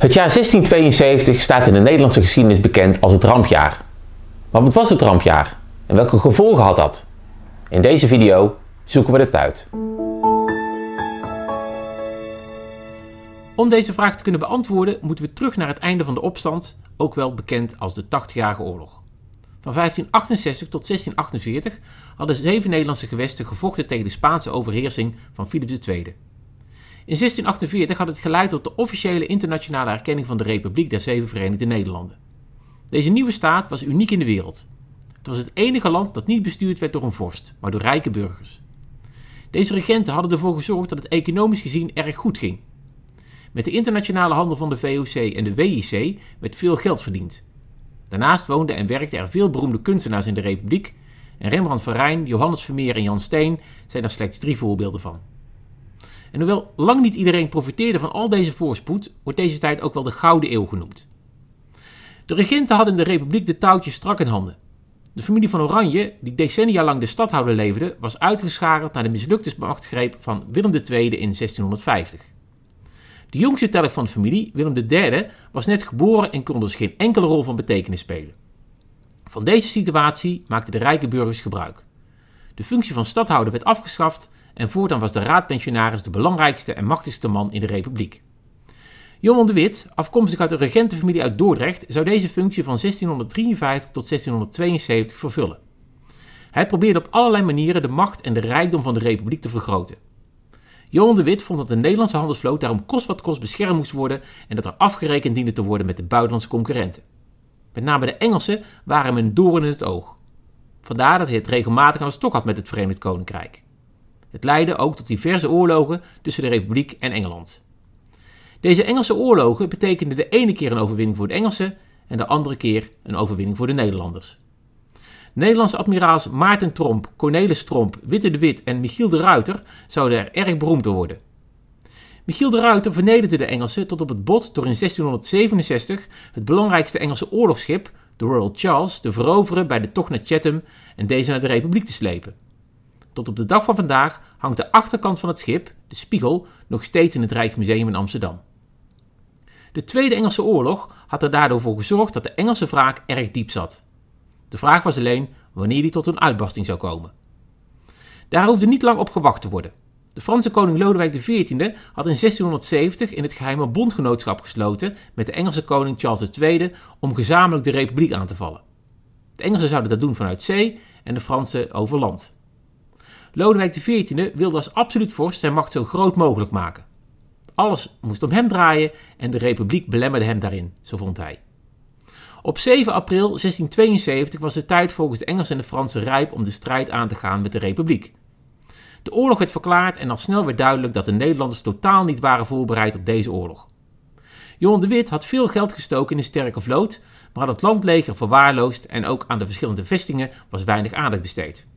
Het jaar 1672 staat in de Nederlandse geschiedenis bekend als het rampjaar. Maar wat was het rampjaar en welke gevolgen had dat? In deze video zoeken we het uit. Om deze vraag te kunnen beantwoorden moeten we terug naar het einde van de opstand, ook wel bekend als de 80 oorlog. Van 1568 tot 1648 hadden zeven Nederlandse gewesten gevochten tegen de Spaanse overheersing van Philips II. In 1648 had het geleid tot de officiële internationale erkenning van de Republiek der Zeven Verenigde Nederlanden. Deze nieuwe staat was uniek in de wereld. Het was het enige land dat niet bestuurd werd door een vorst, maar door rijke burgers. Deze regenten hadden ervoor gezorgd dat het economisch gezien erg goed ging. Met de internationale handel van de VOC en de WIC werd veel geld verdiend. Daarnaast woonden en werkten er veel beroemde kunstenaars in de Republiek en Rembrandt van Rijn, Johannes Vermeer en Jan Steen zijn daar slechts drie voorbeelden van. En hoewel lang niet iedereen profiteerde van al deze voorspoed, wordt deze tijd ook wel de Gouden Eeuw genoemd. De regenten hadden in de republiek de touwtjes strak in handen. De familie van Oranje, die decennia lang de stadhouder leefde, was uitgeschakeld naar de mislukte machtsgreep van Willem II in 1650. De jongste telg van de familie, Willem III, was net geboren en kon dus geen enkele rol van betekenis spelen. Van deze situatie maakten de rijke burgers gebruik. De functie van stadhouder werd afgeschaft en voortaan was de raadpensionaris de belangrijkste en machtigste man in de republiek. Johan de Wit, afkomstig uit een regentenfamilie uit Dordrecht, zou deze functie van 1653 tot 1672 vervullen. Hij probeerde op allerlei manieren de macht en de rijkdom van de republiek te vergroten. Johan de Wit vond dat de Nederlandse handelsvloot daarom kost wat kost beschermd moest worden en dat er afgerekend diende te worden met de buitenlandse concurrenten. Met name de Engelsen waren hem een doorn in het oog. Vandaar dat hij het regelmatig aan de stok had met het Verenigd Koninkrijk. Het leidde ook tot diverse oorlogen tussen de Republiek en Engeland. Deze Engelse oorlogen betekenden de ene keer een overwinning voor de Engelsen en de andere keer een overwinning voor de Nederlanders. Nederlandse admiraals Maarten Tromp, Cornelis Tromp, Witte de Wit en Michiel de Ruiter zouden er erg beroemd door worden. Michiel de Ruiter vernederde de Engelsen tot op het bot door in 1667 het belangrijkste Engelse oorlogsschip, de Royal Charles, te veroveren bij de tocht naar Chatham en deze naar de Republiek te slepen. Tot op de dag van vandaag hangt de achterkant van het schip, de spiegel, nog steeds in het Rijksmuseum in Amsterdam. De Tweede Engelse Oorlog had er daardoor voor gezorgd dat de Engelse wraak erg diep zat. De vraag was alleen wanneer die tot een uitbarsting zou komen. Daar hoefde niet lang op gewacht te worden. De Franse koning Lodewijk XIV had in 1670 in het geheime bondgenootschap gesloten met de Engelse koning Charles II om gezamenlijk de republiek aan te vallen. De Engelsen zouden dat doen vanuit zee en de Fransen over land. Lodewijk XIV wilde als absoluut vorst zijn macht zo groot mogelijk maken. Alles moest om hem draaien en de republiek belemmerde hem daarin, zo vond hij. Op 7 april 1672 was de tijd volgens de Engelsen en de Fransen rijp om de strijd aan te gaan met de republiek. De oorlog werd verklaard en al snel werd duidelijk dat de Nederlanders totaal niet waren voorbereid op deze oorlog. Johan de Wit had veel geld gestoken in een sterke vloot, maar had het landleger verwaarloosd en ook aan de verschillende vestingen was weinig aandacht besteed.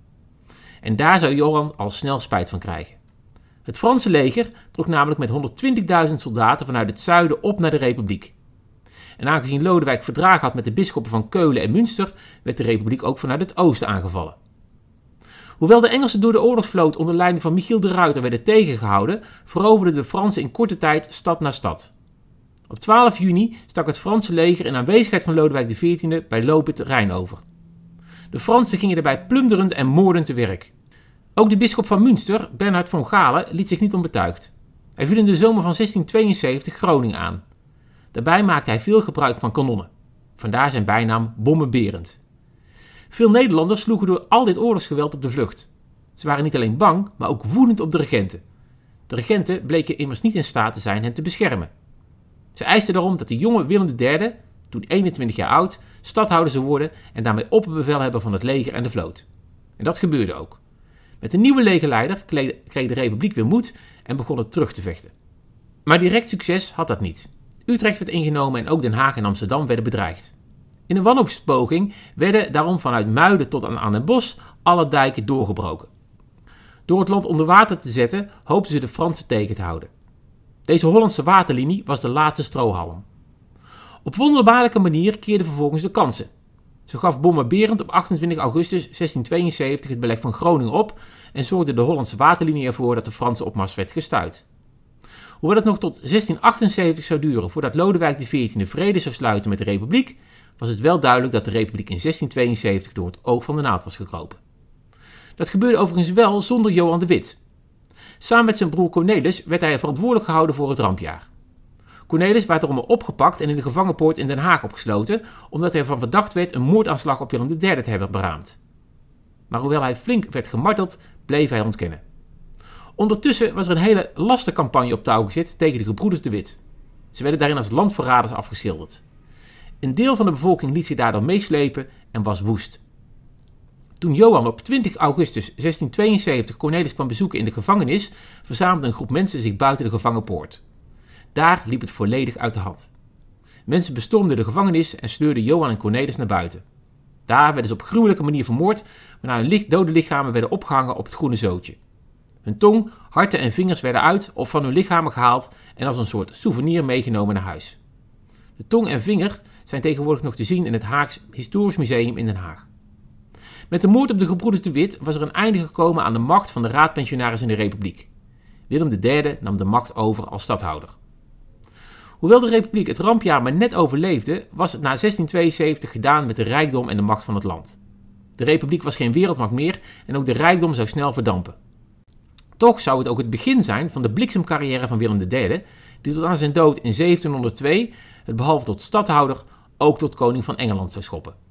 En daar zou Johan al snel spijt van krijgen. Het Franse leger trok namelijk met 120.000 soldaten vanuit het zuiden op naar de republiek. En aangezien Lodewijk verdragen had met de bisschoppen van Keulen en Münster, werd de republiek ook vanuit het oosten aangevallen. Hoewel de Engelsen door de oorlogsvloot onder leiding van Michiel de Ruiter werden tegengehouden, veroverden de Fransen in korte tijd stad na stad. Op 12 juni stak het Franse leger in aanwezigheid van Lodewijk XIV bij lopend Rijn over. De Fransen gingen daarbij plunderend en moordend te werk. Ook de bisschop van Münster, Bernhard van Galen, liet zich niet onbetuigd. Hij viel in de zomer van 1672 Groningen aan. Daarbij maakte hij veel gebruik van kanonnen. Vandaar zijn bijnaam Bommenberend. Veel Nederlanders sloegen door al dit oorlogsgeweld op de vlucht. Ze waren niet alleen bang, maar ook woedend op de regenten. De regenten bleken immers niet in staat te zijn hen te beschermen. Ze eisten daarom dat de jonge Willem III toen 21 jaar oud, stadhouder ze worden en daarmee hebben van het leger en de vloot. En dat gebeurde ook. Met de nieuwe legerleider kreeg de republiek weer moed en begon het terug te vechten. Maar direct succes had dat niet. Utrecht werd ingenomen en ook Den Haag en Amsterdam werden bedreigd. In een wanhoopspoging werden daarom vanuit Muiden tot aan Aan den alle dijken doorgebroken. Door het land onder water te zetten hoopten ze de Fransen tegen te houden. Deze Hollandse waterlinie was de laatste strohalm. Op wonderbaarlijke manier keerden vervolgens de kansen. Zo gaf Bombarderend op 28 augustus 1672 het beleg van Groningen op en zorgde de Hollandse waterlinie ervoor dat de op opmars werd gestuit. Hoewel het nog tot 1678 zou duren voordat Lodewijk XIV vrede zou sluiten met de Republiek, was het wel duidelijk dat de Republiek in 1672 door het oog van de naad was gekropen. Dat gebeurde overigens wel zonder Johan de Wit. Samen met zijn broer Cornelis werd hij verantwoordelijk gehouden voor het rampjaar. Cornelis werd erom opgepakt en in de gevangenpoort in Den Haag opgesloten, omdat hij ervan verdacht werd een moordaanslag op Willem III te hebben beraamd. Maar hoewel hij flink werd gemarteld, bleef hij ontkennen. Ondertussen was er een hele campagne op touw gezet tegen de gebroeders de Wit. Ze werden daarin als landverraders afgeschilderd. Een deel van de bevolking liet zich daardoor meeslepen en was woest. Toen Johan op 20 augustus 1672 Cornelis kwam bezoeken in de gevangenis, verzamelde een groep mensen zich buiten de gevangenpoort. Daar liep het volledig uit de hand. Mensen bestormden de gevangenis en sleurden Johan en Cornelis naar buiten. Daar werden ze op gruwelijke manier vermoord, waarna hun dode lichamen werden opgehangen op het groene zootje. Hun tong, harten en vingers werden uit of van hun lichamen gehaald en als een soort souvenir meegenomen naar huis. De tong en vinger zijn tegenwoordig nog te zien in het Haags Historisch Museum in Den Haag. Met de moord op de gebroeders de Wit was er een einde gekomen aan de macht van de raadpensionaris in de Republiek. Willem III nam de macht over als stadhouder. Hoewel de Republiek het rampjaar maar net overleefde, was het na 1672 gedaan met de rijkdom en de macht van het land. De Republiek was geen wereldmacht meer en ook de rijkdom zou snel verdampen. Toch zou het ook het begin zijn van de bliksemcarrière van Willem III, die tot aan zijn dood in 1702 het behalve tot stadhouder ook tot koning van Engeland zou schoppen.